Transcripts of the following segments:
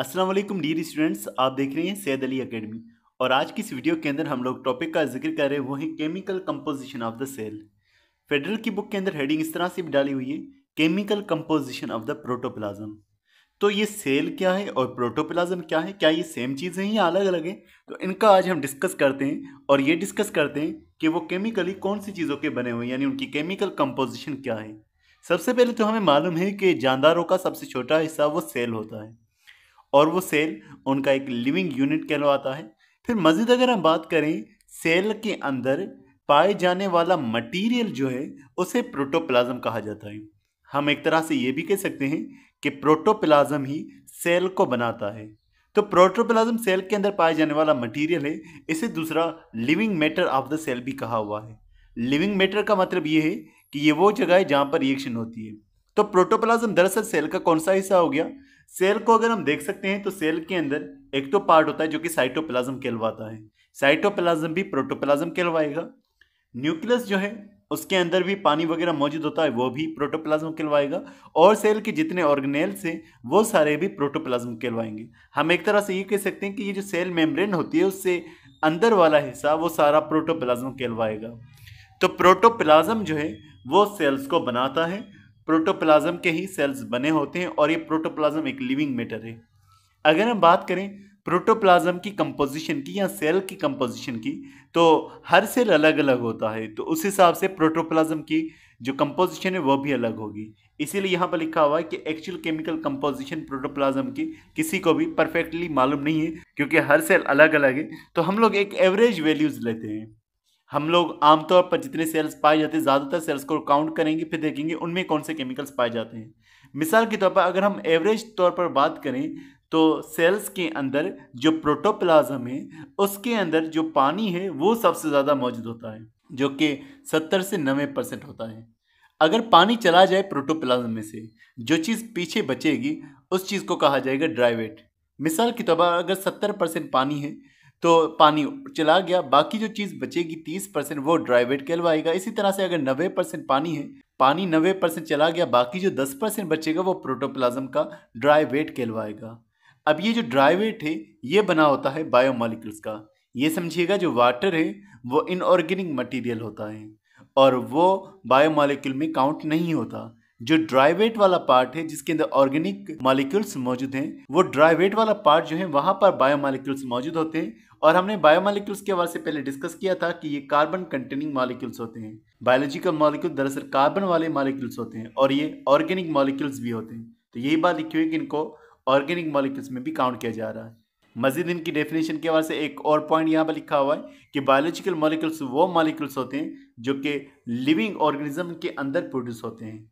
अस्सलाम वालेकुम dear students आप देख रहे हैं सैद अली अकेडमी और आज की इस वीडियो के अंदर हम लोग टॉपिक का जिक्र कर रहे हैं वो है chemical composition of the cell फेडरल की बुक के अंदर हेडिंग इस तरह से भी डाली हुई है chemical composition of the protoplasm तो ये सेल क्या है और प्रोटोप्लाज्म क्या है क्या ये सेम चीज़ हैं या अलग अलग है तो इनका आज हम डिस्कस करते हैं और ये डिस्कस करते हैं कि वो केमिकली कौन सी चीज़ों के बने हुए हैं यानी उनकी केमिकल कंपोजिशन क्या है सबसे पहले तो हमें मालूम है कि जानदारों का सबसे छोटा हिस्सा वो सेल होता है और वो सेल उनका एक लिविंग यूनिट कहलवाता है फिर मज़ीद अगर हम बात करें सेल के अंदर पाए जाने वाला मटेरियल जो है उसे प्रोटोप्लाज्म कहा जाता है हम एक तरह से ये भी कह सकते हैं कि प्रोटोप्लाज्म ही सेल को बनाता है तो प्रोटोप्लाज्म सेल के अंदर पाया जाने वाला मटेरियल है इसे दूसरा living matter of the cell भी कहा हुआ है लिविंग मैटर का मतलब ये है कि ये वो जगह है जहाँ पर रिएक्शन होती है तो प्रोटोप्लाज्म दरअसल सेल का कौन सा हिस्सा हो गया सेल को अगर हम देख सकते हैं तो सेल के अंदर एक तो पार्ट होता है जो कि साइटोप्लाज्म कहलवाता है साइटोप्लाज्म भी प्रोटोप्लाज्म कहलवाएगा न्यूक्लियस जो है उसके अंदर भी पानी वगैरह मौजूद होता है वो भी प्रोटोप्लाज्म कहलवाएगा और सेल के जितने ऑर्गेनेल्स हैं वो सारे भी प्रोटोप्लाज्म कहलवाएंगे हम एक तरह से ये कह सकते हैं कि ये जो सेल मेम्ब्रेन होती है उससे अंदर वाला हिस्सा वो सारा प्रोटोप्लाज्म कहलवाएगा तो प्रोटोप्लाज्म जो है वो सेल्स को बनाता है प्रोटोप्लाज्म के ही सेल्स बने होते हैं और ये प्रोटोप्लाज्म एक लिविंग मैटर है अगर हम बात करें प्रोटोप्लाज्म की कंपोजिशन की या सेल की कंपोजिशन की तो हर सेल अलग अलग होता है तो उस हिसाब से प्रोटोप्लाज्म की जो कंपोजिशन है वह भी अलग होगी इसीलिए यहाँ पर लिखा हुआ है कि एक्चुअल केमिकल कंपोजिशन प्रोटोप्लाज्म की किसी को भी परफेक्टली मालूम नहीं है क्योंकि हर सेल अलग अलग है तो हम लोग एक एवरेज वैल्यूज़ लेते हैं हम लोग आमतौर पर जितने सेल्स पाए जाते हैं ज़्यादातर सेल्स को काउंट करेंगे फिर देखेंगे उनमें कौन से केमिकल्स पाए जाते हैं मिसाल के तौर पर अगर हम एवरेज तौर पर बात करें तो सेल्स के अंदर जो प्रोटोप्लाज्म है उसके अंदर जो पानी है वो सबसे ज़्यादा मौजूद होता है जो कि सत्तर से नबे परसेंट होता है अगर पानी चला जाए प्रोटोप्लाज्म में से जो चीज़ पीछे बचेगी उस चीज़ को कहा जाएगा ड्राइवेट मिसाल के तौर पर अगर सत्तर परसेंट पानी है तो पानी चला गया बाकी जो चीज़ बचेगी तीस परसेंट वो ड्राई वेट कहलवाएगा इसी तरह से अगर नब्बे परसेंट पानी है पानी नब्बे परसेंट चला गया बाकी जो दस परसेंट बचेगा वो प्रोटोप्लाज्म का ड्राई वेट कहलवाएगा अब ये जो ड्राई वेट है ये बना होता है बायोमोलिकल्स का ये समझिएगा जो वाटर है वो इनऑर्गेनिक मटीरियल होता है और वो बायोमोलिक्यूल में काउंट नहीं होता जो ड्राई वेट वाला पार्ट है जिसके अंदर ऑर्गेनिक मॉलिक्यूल्स मौजूद हैं वो ड्राई वेट वाला पार्ट जो है वहाँ पर बायो बायोमालिक्यूल्स मौजूद होते हैं और हमने बायो बायोमालिक्यूल्स के हवाले से पहले डिस्कस किया था कि ये कार्बन कंटेनिंग मॉलिक्यूल्स होते हैं बायोलॉजिकल मॉलिक्यूल दरअसल कार्बन वाले मॉलिक्यूल्स होते हैं और ये ऑर्गेनिक मॉलिक्यूल्स भी होते हैं तो यही बात लिखी हुई कि इनको ऑर्गेनिक मॉलिक्यूल्स में भी काउंट किया जा रहा है मजीद इनकी डेफिनेशन के हवाले से एक और पॉइंट यहाँ पर लिखा हुआ है कि बायोलॉजिकल मॉलिक्यूल्स वो मॉलिक्यूल्स होते हैं जो कि लिविंग ऑर्गेनिज्म के अंदर प्रोड्यूस होते हैं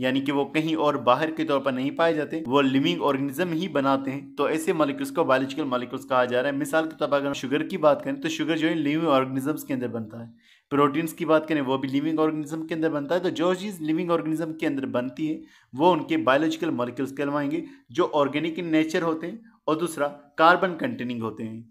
यानी कि वो कहीं और बाहर के तौर पर नहीं पाए जाते वो लिविंग ऑर्गेनिज्म ही बनाते हैं तो ऐसे मालिक्यूल्स को बायोलॉजिकल मालिक्यूल्स कहा जा रहा है मिसाल के तौर पर अगर शुगर की बात करें तो शुगर जो है लिविंग ऑर्गेनिजम्स के अंदर बनता है प्रोटीन्स की बात करें वो भी लिविंग ऑर्गेनिज्म के अंदर बनता है तो जो चीज़ लिविंग ऑर्गेनिज्म के अंदर बनती है वो उनके बायोलॉजिकल मॉलिक्यूल्स कहलवाएंगे जो ऑर्गेनिक इन नेचर होते हैं और दूसरा कार्बन कंटेनिंग होते हैं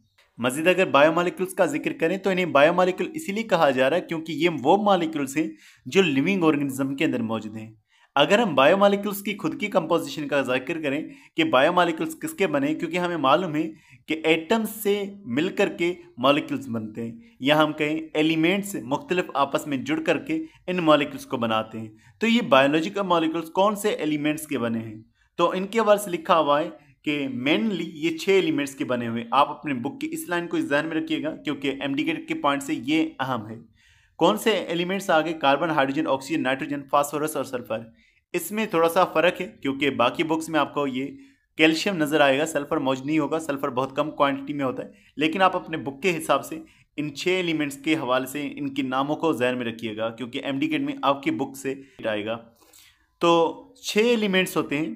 मजीद अगर बायोमालिक्यूल्स का जिक्र करें तो इन्हें बायोमालिक्यूल इसीलिए कहा जा रहा है क्योंकि ये वो मालिक्यूल्स हैं जो लिविंग ऑर्गेनिज्म के अंदर मौजूद हैं अगर हम बायोमालिक्यूल्स की खुद की कंपोजिशन का जिक्र करें कि बायोमालिक्यूल्स किसके बने क्योंकि हमें मालूम है कि एटम्स से मिलकर के मॉलिक्यूल्स बनते हैं या हम कहें एलिमेंट्स मुख्तलिफ आपस में जुड़ करके इन मॉलिक्यूल्स को बनाते हैं तो ये बायोलॉजिकल मॉलिक्यूल्स कौन से एलिमेंट्स के बने हैं तो इनके हवाले से लिखा हुआ है कि मेनली ये छः एलिमेंट्स के बने हुए आप अपने बुक की इस लाइन को इस जहन में रखिएगा क्योंकि एम के पॉइंट से ये अहम है कौन से एलिमेंट्स आगे carbon hydrogen oxygen nitrogen phosphorus और सल्फर इसमें थोड़ा सा फ़र्क है क्योंकि बाकी बुक्स में आपको ये कैल्शियम नज़र आएगा सल्फर मौजूद नहीं होगा सल्फर बहुत कम क्वांटिटी में होता है लेकिन आप अपने बुक के हिसाब से इन छः एलिमेंट्स के हवाले से इनके नामों को जहन में रखिएगा क्योंकि एम डी में आपकी बुक से आएगा तो छः एलिमेंट्स होते हैं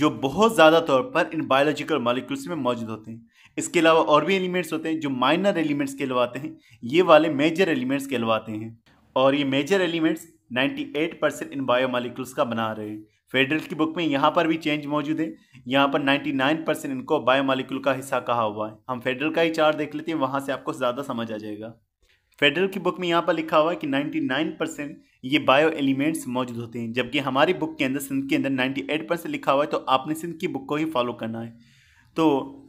जो बहुत ज़्यादा तौर पर इन बायोलॉजिकल मालिक्यूल्स में मौजूद होते हैं इसके अलावा और भी एलिमेंट्स होते हैं जो माइनर एलिमेंट्स कहलवाते हैं ये वाले मेजर एलिमेंट्स कहलवाते हैं और ये मेजर एलिमेंट्स 98 परसेंट इन मालिकल्स का बना रहे हैं फेडरल की बुक में यहाँ पर भी चेंज मौजूद है यहाँ पर 99 परसेंट इनको मालिकल का हिस्सा कहा हुआ है हम फेडरल का ही चार देख लेते हैं वहाँ से आपको ज़्यादा समझ आ जाएगा फेडरल की बुक में यहाँ पर लिखा हुआ है कि नाइन्टी परसेंट ये बायो एलिमेंट्स मौजूद होते हैं जबकि हमारी बुक के अंदर सिंध के अंदर 98 परसेंट लिखा हुआ है तो आपने सिंध की बुक को ही फॉलो करना है तो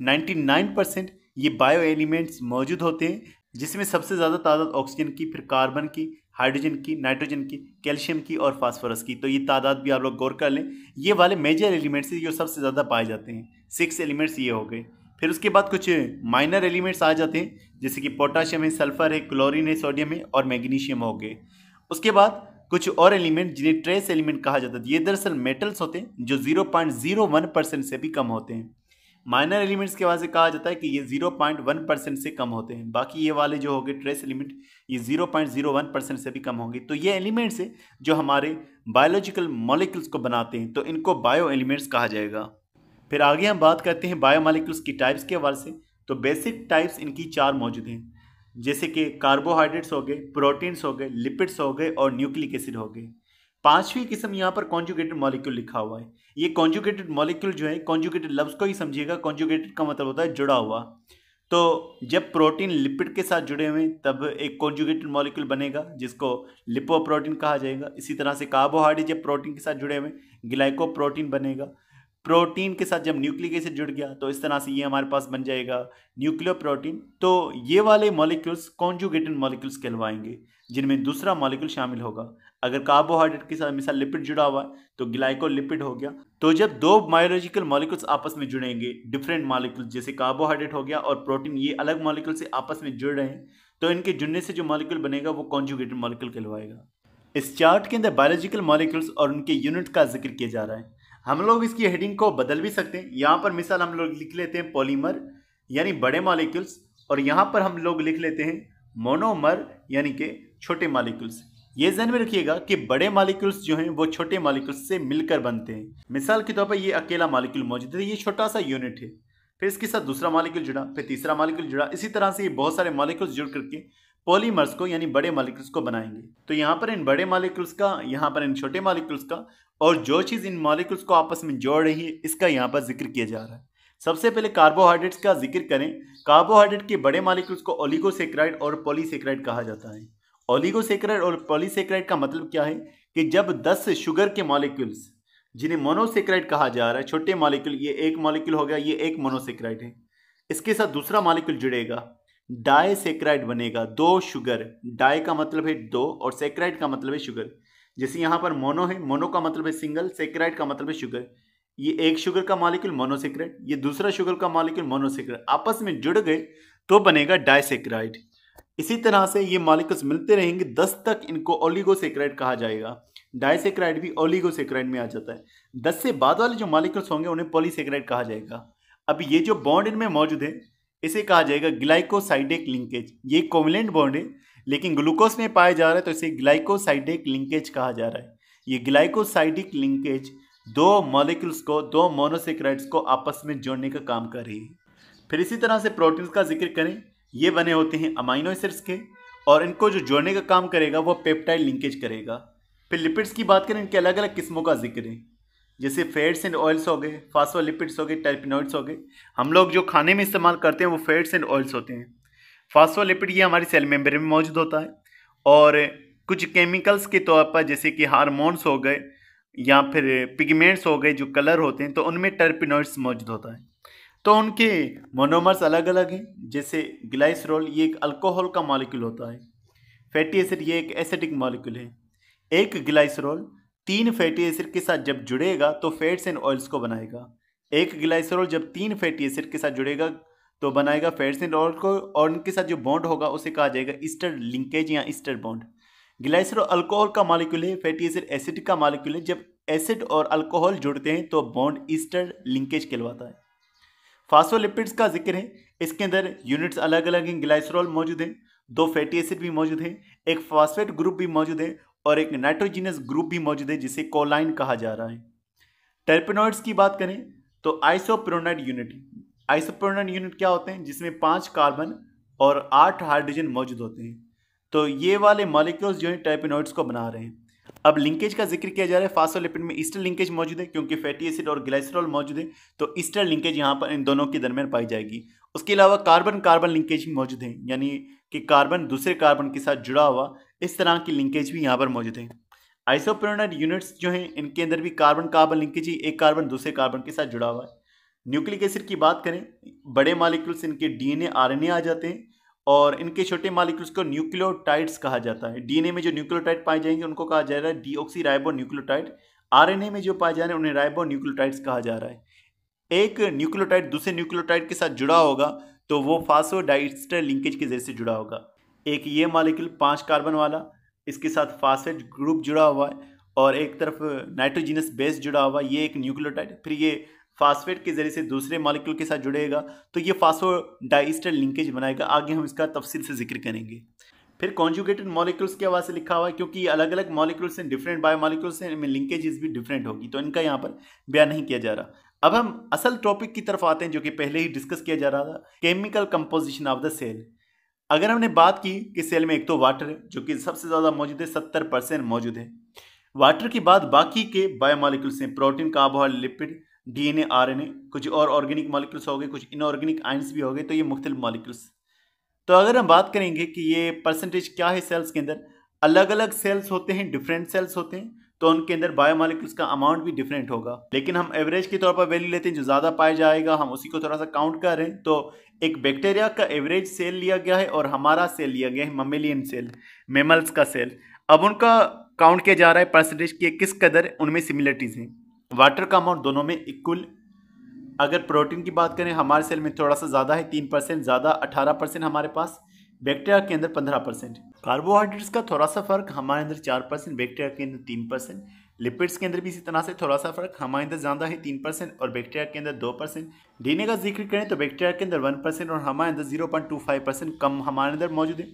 99 परसेंट ये बायो एलिमेंट्स मौजूद होते हैं जिसमें सबसे ज़्यादा तादाद ऑक्सीजन की फिर कार्बन की हाइड्रोजन की नाइट्रोजन की कैल्शियम की और फास्फोरस की तो ये तादाद भी आप लोग गौर कर लें ये वाले मेजर एलिमेंट्स जो सबसे ज़्यादा पाए जाते हैं सिक्स एलिमेंट्स ये हो गए फिर उसके बाद कुछ माइनर एलिमेंट्स आ जाते हैं जैसे कि पोटाशियम है सल्फर है क्लोरीन है सोडियम है और मैग्नीशियम हो गए उसके बाद कुछ और एलिमेंट जिन्हें ट्रेस एलिमेंट कहा जाता है ये दरअसल मेटल्स होते हैं जो 0.01 परसेंट से भी कम होते हैं माइनर एलिमेंट्स के वजह से कहा जाता है कि ये 0.1 परसेंट से कम होते हैं बाकी ये वाले जो होंगे ट्रेस एलिमेंट ये 0.01 परसेंट से भी कम होंगे तो ये एलिमेंट्स हैं जो हमारे बायोलॉजिकल मॉलिक्यूल्स को बनाते हैं तो इनको बायो एलिमेंट्स कहा जाएगा फिर आगे हम बात करते हैं बायो मालिक्यूल्स की टाइप्स के हवाले से तो बेसिक टाइप्स इनकी चार मौजूद हैं जैसे कि कार्बोहाइड्रेट्स हो गए प्रोटीन्स हो गए लिपिड्स हो गए और न्यूक्लिक एसिड हो गए पांचवी किस्म यहाँ पर कॉन्जुगेटेड मॉलिक्यूल लिखा हुआ है ये कॉन्जुगेटेड मॉलिक्यूल जो है कॉन्जुगेटेड लफ्ज को ही समझिएगा कॉन्जुगेटेड का मतलब होता है जुड़ा हुआ तो जब प्रोटीन लिपिड के साथ जुड़े हुए तब एक कॉन्जुगेटेड मॉलिक्यूल बनेगा जिसको लिपोप्रोटीन कहा जाएगा इसी तरह से कार्बोहाइड्रेट जब प्रोटीन के साथ जुड़े हुए ग्लाइकोप्रोटीन बनेगा प्रोटीन के साथ जब न्यूक्लिक एसिड जुड़ गया तो इस तरह से ये हमारे पास बन जाएगा न्यूक्लियो प्रोटीन तो ये वाले मॉलिक्यूल्स कॉन्जुगेटेड मॉलिक्यूल्स कहलवाएंगे जिनमें दूसरा मॉलिक्यूल शामिल होगा अगर कार्बोहाइड्रेट के साथ मिसाल लिपिड जुड़ा हुआ है तो ग्लाइकोलिपिड हो गया तो जब दो बायोलॉजिकल मॉलिक्यूल्स आपस में जुड़ेंगे डिफरेंट मॉलिक्यूल जैसे कार्बोहाइड्रेट हो गया और प्रोटीन ये अलग मॉलिक्यूल से आपस में जुड़ रहे हैं तो इनके जुड़ने से जो मॉलिक्यूल बनेगा वो कॉन्जुगेटेड मॉलिक्यूल कहलवाएगा इस चार्ट के अंदर बायोलॉजिकल मॉलिक्यूल्स और उनके यूनिट का जिक्र किया जा रहा है हम लोग इसकी हेडिंग को बदल भी सकते हैं यहाँ पर मिसाल हम लोग लिख लेते हैं पॉलीमर यानी बड़े मॉलिक्यूल्स और यहाँ पर हम लोग लिख लेते हैं मोनोमर यानी कि छोटे मॉलिक्यूल्स ये जहन में रखिएगा कि बड़े मालिक्यूल्स जो हैं वो छोटे मालिक्यूल्स से मिलकर बनते हैं मिसाल के तौर पर ये अकेला मालिक्यूल मौजूद है ये छोटा सा यूनिट है फिर इसके साथ दूसरा मालिक्यूल जुड़ा फिर तीसरा मालिक्यूल जुड़ा इसी तरह से ये बहुत सारे मालिक्यूल्स जुड़ करके पॉलीमर्स को यानी बड़े मालिक्यूल्स को बनाएंगे तो यहाँ पर इन बड़े मालिक्यूल्स का यहाँ पर इन छोटे मालिक्यूल्स का और जो चीज़ इन मालिक्यूल्स को आपस में जोड़ रही है इसका यहाँ पर जिक्र किया जा रहा है सबसे पहले कार्बोहाइड्रेट्स का जिक्र करें कार्बोहाइड्रेट के बड़े मालिक्यूल्स को ओलिगोसेक्राइड और पॉलीसेक्राइड कहा जाता है ओलिगोसेक्राइड और पॉलीसेक्राइड का मतलब क्या है कि जब 10 शुगर के मॉलिक्यूल्स जिन्हें मोनोसेक्राइड कहा जा रहा है छोटे मॉलिक्यूल ये एक मॉलिक्यूल हो गया ये एक मोनोसेक्राइड है इसके साथ दूसरा मॉलिक्यूल जुड़ेगा डायसेक्राइड बनेगा दो शुगर डाय का मतलब है दो और सेक्राइड का मतलब है शुगर जैसे यहाँ पर मोनो है मोनो का मतलब है सिंगल सेक्राइड का मतलब है शुगर ये एक शुगर का मॉलिक्यूल मोनोसेक्राइड ये दूसरा शुगर का मॉलिक्यूल मोनोसेक्राइड आपस में जुड़ गए तो बनेगा डायसेक्राइड इसी तरह से ये मालिकस मिलते रहेंगे दस तक इनको ओलिगोसेक्राइड कहा जाएगा डायसेक्राइड भी ओलिगोसेक्राइड में आ जाता है दस से बाद वाले जो मालिकल्स होंगे उन्हें पॉलीसेक्राइड कहा जाएगा अब ये जो बॉन्ड इनमें मौजूद है इसे कहा जाएगा ग्लाइकोसाइडेक लिंकेज ये कोविलेंट बॉन्ड है लेकिन ग्लूकोस में पाया जा रहा है तो इसे ग्लाइकोसाइडेक लिंकेज कहा जा रहा है ये ग्लाइकोसाइडिक लिंकेज दो मॉलिक्यूल्स को दो मोनोसेक्राइड्स को आपस में जोड़ने का काम कर रही है फिर इसी तरह से प्रोटीन्स का जिक्र करें ये बने होते हैं अमाइनो एसिड्स के और इनको जो जोड़ने का काम करेगा वो पेप्टाइड लिंकेज करेगा फिर लिपिड्स की बात करें इनके अलग अलग किस्मों का जिक्र है जैसे फैट्स एंड ऑयल्स हो गए फास्फोलिपिड्स हो गए टर्पिनोइड्स हो गए हम लोग जो खाने में इस्तेमाल करते हैं वो फैट्स एंड ऑयल्स होते हैं फास्फोलिपिड ये हमारी सेल मेम्ब्रेन में मौजूद होता है और कुछ केमिकल्स के तौर पर जैसे कि हारमोन्स हो गए या फिर पिगमेंट्स हो गए जो कलर होते हैं तो उनमें टर्पिनोइड्स मौजूद होता है तो उनके मोनोमर्स अलग अलग हैं जैसे ग्लाइसरॉल ये एक अल्कोहल का मॉलिक्यूल होता है फैटी एसिड ये एक एसिडिक मॉलिक्यूल है एक ग्लाइसरॉल तीन फैटी एसिड के साथ जब जुड़ेगा तो फैट्स एंड ऑयल्स को बनाएगा एक ग्लाइसरॉल जब तीन फैटी एसिड के साथ जुड़ेगा तो बनाएगा फैट्स एंड ऑयल को और उनके साथ जो बॉन्ड होगा उसे कहा जाएगा ईस्टर लिंकेज या ईस्टर बॉन्ड ग्लाइसरॉल अल्कोहल का मॉलिक्यूल है फैटी एसिड एसिड का मॉलिक्यूल है जब एसिड और अल्कोहल जुड़ते हैं तो बॉन्ड ईस्टर लिंकेज कहलवाता है फास्फोलिपिड्स का जिक्र है इसके अंदर यूनिट्स अलग अलग हैं ग्लाइसरॉल मौजूद हैं दो फैटी एसिड भी मौजूद हैं एक फास्फेट ग्रुप भी मौजूद है और एक नाइट्रोजीनस ग्रुप भी मौजूद है जिसे कोलाइन कहा जा रहा है टर्पेनॉइड्स की बात करें तो आइसोप्रोनाइड यूनिट आइसोप्रोनाइड यूनिट क्या होते हैं जिसमें पाँच कार्बन और आठ हाइड्रोजन मौजूद होते हैं तो ये वाले मॉलिक्यूल्स जो हैं टर्पेनॉइड्स को बना रहे हैं अब लिंकेज का जिक्र किया जा रहा है फासोलिपिड में ईस्टर लिंकेज मौजूद है क्योंकि फैटी एसिड और ग्लाइसरॉल मौजूद है तो ईस्टर लिंकेज यहाँ पर इन दोनों के दरमियान पाई जाएगी उसके अलावा कार्बन कार्बन लिंकेज भी मौजूद है यानी कि कार्बन दूसरे कार्बन के साथ जुड़ा हुआ इस तरह की लिंकेज भी यहाँ पर मौजूद है आइसोप्रोन यूनिट्स जो हैं इनके अंदर भी कार्बन कार्बन लिंकेज ही एक कार्बन दूसरे कार्बन के साथ जुड़ा हुआ है न्यूक्लिक एसिड की बात करें बड़े मालिक्यूल्स इनके डीएनए आरएनए आ जाते हैं और इनके छोटे मालिक्यूल्स को न्यूक्लियोटाइड्स कहा जाता है डीएनए में जो न्यूक्लियोटाइड पाए जाएंगे उनको कहा जा रहा है डीऑक्सी राइबो न्यूक्लियोटाइड आरएनए में जो पाए जा रहे हैं उन्हें राइबो न्यूक्लियोटाइड्स कहा जा रहा है एक न्यूक्लियोटाइड दूसरे न्यूक्लियोटाइड के साथ जुड़ा होगा तो वो फास्फोडाइस्टर लिंकेज के जरिए से जुड़ा होगा एक ये मालिक्यूल पाँच कार्बन वाला इसके साथ फास्फेट ग्रुप जुड़ा हुआ है और एक तरफ नाइट्रोजिनस बेस जुड़ा हुआ ये एक न्यूक्लियोटाइड फिर ये फास्फेट के जरिए से दूसरे मालिक्यूल के साथ जुड़ेगा तो ये फास्फो डाइस्टर लिंकेज बनाएगा आगे हम इसका तफसील से जिक्र करेंगे फिर कॉन्जुगेटेड मॉलिक्यूल्स के हवा से लिखा हुआ है क्योंकि अलग अलग मॉलिक्यूल्स हैं डिफरेंट बायो मॉलिक्यूल्स हैं इनमें लिंकेजेस भी डिफरेंट होगी तो इनका यहाँ पर बयान नहीं किया जा रहा अब हम असल टॉपिक की तरफ आते हैं जो कि पहले ही डिस्कस किया जा रहा था chemical composition of the cell अगर हमने बात की कि सेल में एक तो वाटर है जो कि सबसे ज़्यादा मौजूद है सत्तर परसेंट मौजूद है वाटर के बाद बाकी के बायोमोलिक्यूल्स हैं protein carbohydrate lipid DNA RNA कुछ और ऑर्गेनिक मॉलिक्यूल्स हो गए कुछ इनऑर्गेनिक आइंस भी हो गए तो ये मुख्तलिफ मॉलिक्यूल्स तो अगर हम बात करेंगे कि ये परसेंटेज क्या है सेल्स के अंदर अलग अलग सेल्स होते हैं डिफरेंट सेल्स होते हैं तो उनके अंदर बायोमालिक्यूल्स का अमाउंट भी डिफरेंट होगा लेकिन हम एवरेज के तौर पर वैल्यू लेते हैं जो ज़्यादा पाया जाएगा हम उसी को थोड़ा सा काउंट कर रहे हैं तो एक बैक्टीरिया का एवरेज सेल लिया गया है और हमारा सेल लिया गया है ममेलियन सेल मेमल्स का सेल अब उनका काउंट किया जा रहा है परसेंटेज के किस कदर उनमें सिमिलरिटीज़ हैं वाटर का अमाउंट दोनों में इक्वल अगर प्रोटीन की बात करें हमारे सेल में थोड़ा सा ज़्यादा है तीन परसेंट ज़्यादा अठारह परसेंट हमारे पास बैक्टीरिया के अंदर पंद्रह परसेंट कार्बोहाइड्रेट्स का थोड़ा सा फ़र्क हमारे अंदर चार परसेंट बैक्टीरिया के अंदर तीन परसेंट लिपिड्स के अंदर भी इसी तरह से थोड़ा सा फ़र्क हमारे अंदर ज़्यादा है तीन परसेंट और बैक्टीरिया के अंदर दो परसेंट का जिक्र करें तो बैक्टीरिया के अंदर वन परसेंट और हमारे अंदर zero point two five percent कम हमारे अंदर मौजूद है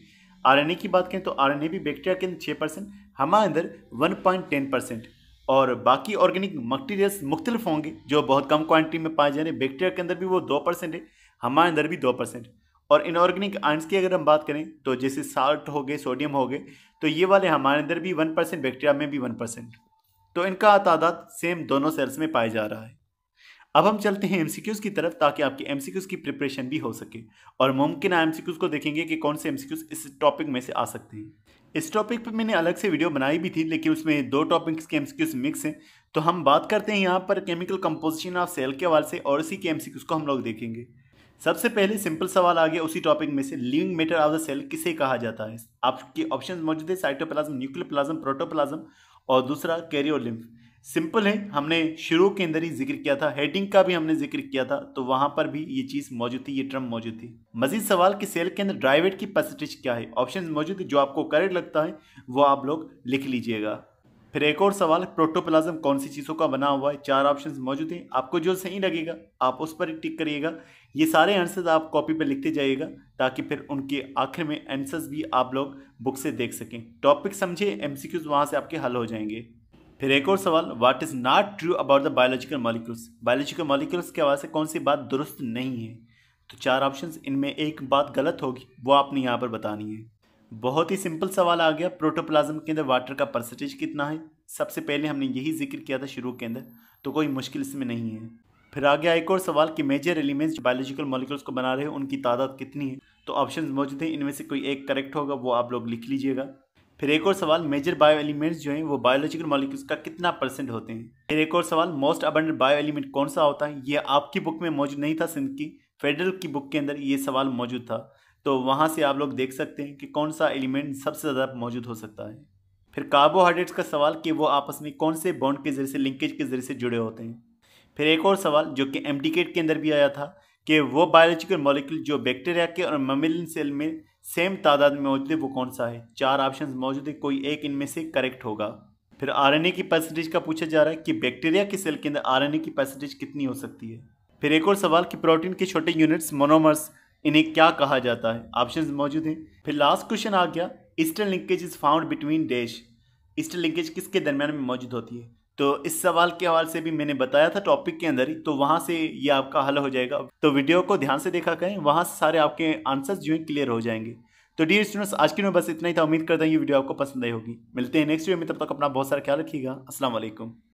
आर की बात करें तो आर भी बैक्टीरिया के अंदर छः परसेंट हमारे अंदर वन पॉइंट टेन परसेंट और बाकी ऑर्गेनिक मटेरियल्स मुख्तलिफ होंगे जो बहुत कम क्वान्टिटी में पाए जा रहे हैं बैक्टीरिया के अंदर भी वो दो परसेंट है हमारे अंदर भी दो परसेंट और इनऑर्गेनिक आइंस की अगर हम बात करें तो जैसे साल्ट हो गए सोडियम हो गए तो ये वाले हमारे अंदर भी वन परसेंट बैक्टीरिया में भी वन परसेंट तो इनका तादाद सेम दोनों सेल्स में पाया जा रहा है अब हम चलते हैं क्यूज़ की तरफ ताकि आपकी क्यूज़ की प्रिपरेशन भी हो सके और मुमकिन सी क्यूज़ को देखेंगे कि कौन से क्यूज़ इस टॉपिक में से आ सकते हैं इस टॉपिक पर मैंने अलग से वीडियो बनाई भी थी लेकिन उसमें दो टॉपिक्स के एमसीक्यूज मिक्स हैं तो हम बात करते हैं यहाँ पर केमिकल कंपोजिशन ऑफ सेल के हवाले से और इसी के एमसीक्यूज को हम लोग देखेंगे सबसे पहले सिंपल सवाल आ गया उसी टॉपिक में से living matter of the cell किसे कहा जाता है आपके ऑप्शन मौजूद है साइटोप्लाज्म न्यूक्लियोप्लाज्म प्रोटोप्लाज्म और दूसरा कैरियोलिम्फ सिंपल है हमने शुरू के अंदर ही जिक्र किया था हेडिंग का भी हमने जिक्र किया था तो वहां पर भी ये चीज मौजूद थी ये ट्रम मौजूद थी मजीद सवाल कि सेल के अंदर ड्राइवेट की परसेंटेज क्या है ऑप्शन मौजूद है जो आपको करेक्ट लगता है वो आप लोग लिख लीजिएगा फिर एक और सवाल प्रोटोप्लाज्म कौन सी चीज़ों का बना हुआ है चार ऑप्शन मौजूद हैं आपको जो सही लगेगा आप उस पर टिक करिएगा ये सारे आंसर्स आप कॉपी पर लिखते जाइएगा ताकि फिर उनके आखिर में आंसर्स भी आप लोग बुक से देख सकें टॉपिक समझे एमसीक्यूज वहाँ से आपके हल हो जाएंगे फिर एक और सवाल what is not true about the biological molecules biological molecules के हवाले से कौन सी बात दुरुस्त नहीं है तो चार ऑप्शन इनमें एक बात गलत होगी वो आपने यहाँ पर बतानी है बहुत ही सिंपल सवाल आ गया प्रोटोप्लाज्म के अंदर वाटर का परसेंटेज कितना है सबसे पहले हमने यही जिक्र किया था शुरू के अंदर तो कोई मुश्किल इसमें नहीं है फिर आ गया एक और सवाल कि मेजर एलिमेंट्स बायोलॉजिकल मॉलिक्यूल्स को बना रहे हैं उनकी तादाद कितनी है तो ऑप्शंस मौजूद हैं इनमें से कोई एक करेक्ट होगा वो आप लोग लिख लीजिएगा फिर एक और सवाल मेजर बायो एलिमेंट्स जो हैं वो बायोलॉजिकल मॉलिक्यूल्स का कितना परसेंट होते हैं फिर एक और सवाल मोस्ट अबंडेंट बायो एलिमेंट कौन सा होता है ये आपकी बुक में मौजूद नहीं था सिंध की फेडरल की बुक के अंदर ये सवाल मौजूद था तो वहाँ से आप लोग देख सकते हैं कि कौन सा एलिमेंट सबसे ज़्यादा मौजूद हो सकता है फिर कार्बोहाइड्रेट्स का सवाल कि वो आपस में कौन से बॉन्ड के जरिए से लिंकेज के जरिए से जुड़े होते हैं फिर एक और सवाल जो कि एमडिकेट के अंदर भी आया था कि वो बायोलॉजिकल मॉलिक्यूल जो बैक्टीरिया के और ममिलिन सेल में सेम तादाद में मौजूद है वो कौन सा है चार ऑप्शन मौजूद है कोई एक इनमें से करेक्ट होगा फिर आर की परसेंटेज का पूछा जा रहा है कि बैक्टीरिया की सेल के अंदर आर की परसेंटेज कितनी हो सकती है फिर एक और सवाल कि प्रोटीन के छोटे यूनिट्स मोनोमर्स इन्हें क्या कहा जाता है ऑप्शन मौजूद हैं फिर लास्ट क्वेश्चन आ गया ester linkage is found between dash ester linkage किसके दरमियान में मौजूद होती है तो इस सवाल के हवाले से भी मैंने बताया था टॉपिक के अंदर ही तो वहाँ से ये आपका हल हो जाएगा तो वीडियो को ध्यान से देखा करें वहाँ सारे आपके आंसर्स जो हैं क्लियर हो जाएंगे तो डियर स्टूडेंट्स आज के में बस इतना ही था उम्मीद करता हूँ ये वीडियो आपको पसंद आई होगी मिलते हैं नेक्स्ट वीडियो में तब तक अपना बहुत सारा ख्याल रखिएगा असलम